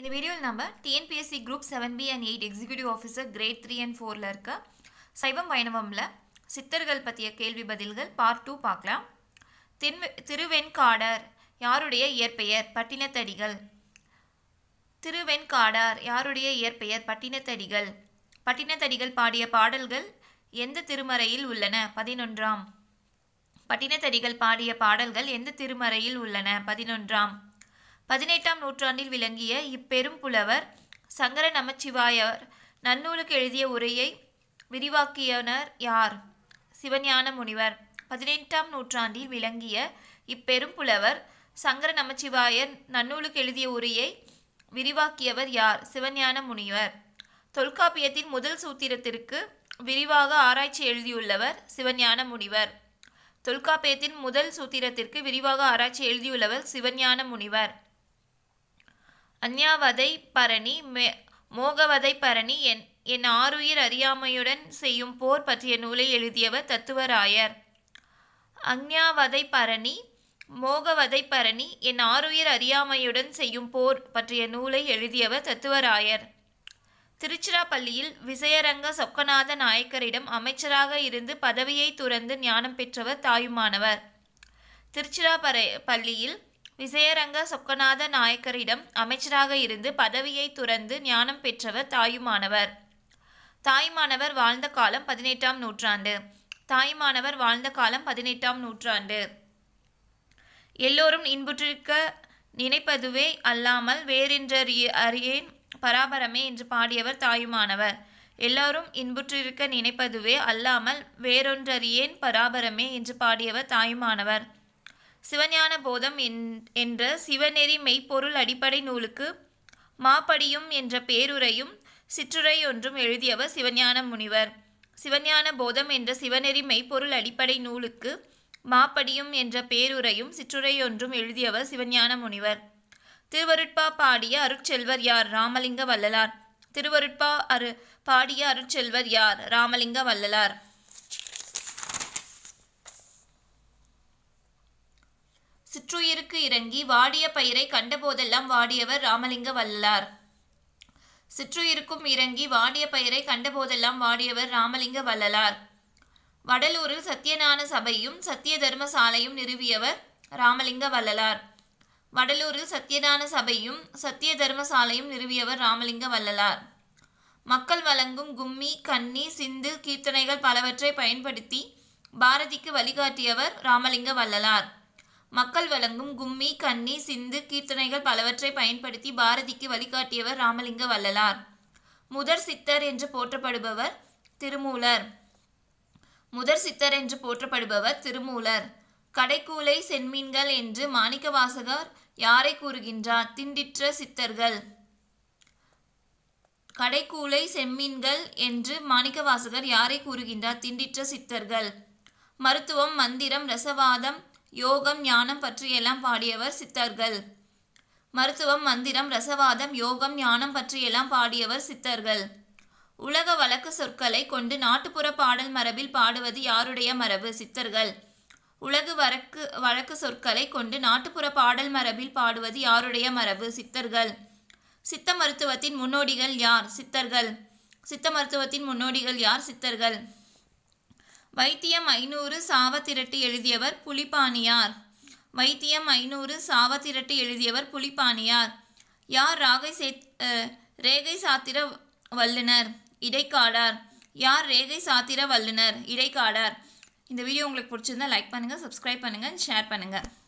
இந்த வீடியோவில் நம்ம TNPSC group seven B and eight executive officer grade three and ஃபோரில் இருக்க சைவம் வைணவம்ல சித்தர்கள் பற்றிய கேள்வி பதில்கள் பார்ட் டூ பார்க்கலாம் திருவெ திருவெண்காடர் யாருடைய இயற்பெயர் பட்டினத்தடிகள் திருவெண்காடார் யாருடைய இயற்பெயர் பட்டினத்தடிகள் பட்டினத்தடிகள் பாடிய பாடல்கள் எந்த திருமறையில் உள்ளன பதினொன்றாம் பட்டினத்தடிகள் பாடிய பாடல்கள் எந்த திருமறையில் உள்ளன பதினொன்றாம் பதினெட்டாம் நூற்றாண்டில் விளங்கிய இப்பெரும் புலவர் சங்கர நமச்சிவாயர் நன்னூலுக்கு எழுதிய உரையை விரிவாக்கியனர் யார் சிவஞான முனிவர் பதினெட்டாம் நூற்றாண்டில் விளங்கிய இப்பெரும் புலவர் சங்கர நமச்சிவாயர் நன்னூலுக்கு எழுதிய உரையை விரிவாக்கியவர் யார் சிவஞான முனிவர் தொல்காப்பியத்தின் முதல் சூத்திரத்திற்கு விரிவாக ஆராய்ச்சி எழுதியுள்ளவர் சிவஞான முனிவர் தொல்காப்பியத்தின் முதல் சூத்திரத்திற்கு விரிவாக ஆராய்ச்சி எழுதியுள்ளவர் சிவஞான முனிவர் அந்யாவதை பரணி மே மோகவதை பரணி என் என் ஆறுயிர் அறியாமையுடன் செய்யும் போர் பற்றிய நூலை எழுதியவர் தத்துவராயர் அஞ்ஞாவதை பரணி மோகவதை பரணி என் ஆறுயிர் அறியாமையுடன் செய்யும் போர் பற்றிய நூலை எழுதியவர் தத்துவராயர் திருச்சிராப்பள்ளியில் விஜயரங்க சொக்கநாத நாயக்கரிடம் அமைச்சராக இருந்து பதவியை துறந்து ஞானம் பெற்றவர் தாயுமானவர் திருச்சிராப்பள்ளியில் விசயரங்க சொக்கநாத நாயக்கரிடம் அமைச்சராக இருந்து பதவியை துறந்து ஞானம் பெற்றவர் தாயுமானவர் தாய்மானவர் வாழ்ந்த காலம் பதினெட்டாம் நூற்றாண்டு தாய்மானவர் வாழ்ந்த காலம் பதினெட்டாம் நூற்றாண்டு எல்லோரும் இன்புற்றிருக்க நினைப்பதுவே அல்லாமல் வேறென்ற அறியேன் பராபரமே என்று பாடியவர் தாயுமானவர் எல்லோரும் இன்புற்றிருக்க நினைப்பதுவே அல்லாமல் வேறொன்றறியேன் பராபரமே என்று பாடியவர் தாயுமானவர் சிவஞான போதம் என்ற சிவநெறி மெய்ப்பொருள் அடிப்படை நூலுக்கு மாப்படியும் என்ற பேருரையும் சிற்றுரை ஒன்றும் எழுதியவர் சிவஞான முனிவர் சிவஞான போதம் என்ற சிவநெறி மெய்ப்பொருள் அடிப்படை நூலுக்கு மாப்படியும் என்ற பேருரையும் சிற்றுரை ஒன்றும் எழுதியவர் சிவஞான முனிவர் திருவருட்பா பாடிய அருட்செல்வர் யார் ராமலிங்க வல்லலார் திருவருட்பா அரு பாடிய அருட்செல்வர் யார் ராமலிங்க வல்லலார் கடலுக்கு இறங்கி வாடிய பயிரை கண்டபோதெல்லாம் வாடியவர் ராமலிங்க வல்லார் சிற்றுயிருக்கும் இறங்கி வாடிய பயிரை கண்டபோதெல்லாம் வாடியவர் ராமலிங்க வல்லலார் வடலூரில் சத்தியஞான சபையும் சத்திய தர்ம சாலையும் நிறுவியவர் ராமலிங்க வல்லலார் வடலூரில் சத்தியதான சபையும் சத்திய தர்ம சாலையும் நிறுவியவர் ராமலிங்க வல்லலார் மக்கள் வழங்கும் கும்மி கன்னி சிந்து கீர்த்தனைகள் பலவற்றை பயன்படுத்தி பாரதிக்கு வழிகாட்டியவர் ராமலிங்க வல்லலார் மக்கள் வழங்கும் கும்மி கன்னி சிந்து கீர்த்தனைகள் பலவற்றை பயன்படுத்தி பாரதிக்கு வழிகாட்டியவர் ராமலிங்க வள்ளலார் முதற் சித்தர் என்று போற்றப்படுபவர் திருமூலர் முதற் சித்தர் என்று போற்றப்படுபவர் திருமூலர் கடைக்கூலை சென்மீன்கள் என்று மாணிக்கவாசகர் யாரை கூறுகின்றார் திண்டிற்ற சித்தர்கள் கடைக்கூலை செம்மீன்கள் என்று மாணிக்கவாசகர் யாரை கூறுகின்றார் திண்டிற்ற சித்தர்கள் மருத்துவம் மந்திரம் ரசவாதம் யோகம் ஞானம் பற்றியெல்லாம் பாடியவர் சித்தர்கள் மருத்துவம் மந்திரம் ரசவாதம் யோகம் ஞானம் பற்றியெல்லாம் பாடியவர் சித்தர்கள் உலக வழக்கு சொற்களை கொண்டு நாட்டுப்புற பாடல் மரபில் பாடுவது யாருடைய மரபு சித்தர்கள் உலகு வழக்கு வழக்கு சொற்களை கொண்டு நாட்டுப்புற பாடல் மரபில் பாடுவது யாருடைய மரபு சித்தர்கள் சித்த மருத்துவத்தின் முன்னோடிகள் யார் சித்தர்கள் சித்த மருத்துவத்தின் முன்னோடிகள் யார் சித்தர்கள் வைத்தியம் ஐநூறு சாவத்திரட்டி எழுதியவர் புலிப்பாணியார் வைத்தியம் ஐநூறு சாவத்திரட்டி எழுதியவர் புலிபானியார் யார் ராகை சே ரேகை சாத்திர வல்லுனர் இடைக்காடார் யார் ரேகை சாத்திர வல்லுனர் இடைக்காடார் இந்த வீடியோ உங்களுக்கு பிடிச்சிருந்தா லைக் பண்ணுங்கள் சப்ஸ்கிரைப் பண்ணுங்கள் ஷேர் பண்ணுங்கள்